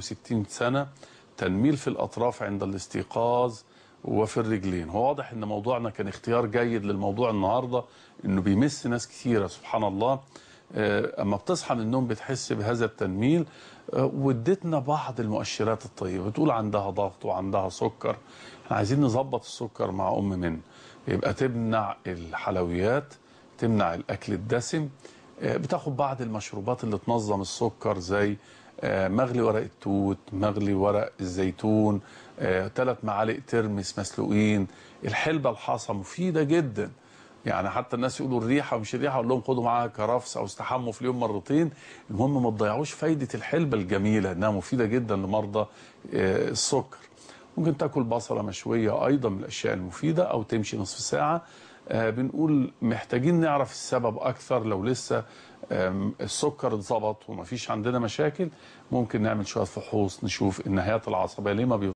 60 سنة تنميل في الأطراف عند الاستيقاظ وفي الرجلين هو واضح ان موضوعنا كان اختيار جيد للموضوع النهارده انه بيمس ناس كثيره سبحان الله آه، اما بتصحى من النوم بتحس بهذا التنميل آه، واديتنا بعض المؤشرات الطيبه بتقول عندها ضغط وعندها سكر احنا عايزين نظبط السكر مع ام من يبقى تمنع الحلويات تمنع الاكل الدسم آه، بتاخد بعض المشروبات اللي تنظم السكر زي آه، مغلي ورق التوت مغلي ورق الزيتون ثلاث آه، معالق ترمس مسلوقين الحلبة الحاصة مفيدة جدا يعني حتى الناس يقولوا الريحة ومش الريحة أقول لهم خدوا معاها كرفس أو استحموا في اليوم مرتين المهم ما تضيعوش فايدة الحلبة الجميلة إنها مفيدة جدا لمرضى آه، السكر ممكن تاكل بصلة مشوية أيضا من الأشياء المفيدة أو تمشي نصف ساعة بنقول محتاجين نعرف السبب أكثر لو لسه السكر اتظبط ومفيش عندنا مشاكل ممكن نعمل شويه فحوص نشوف النهايات العصبيه ليه ما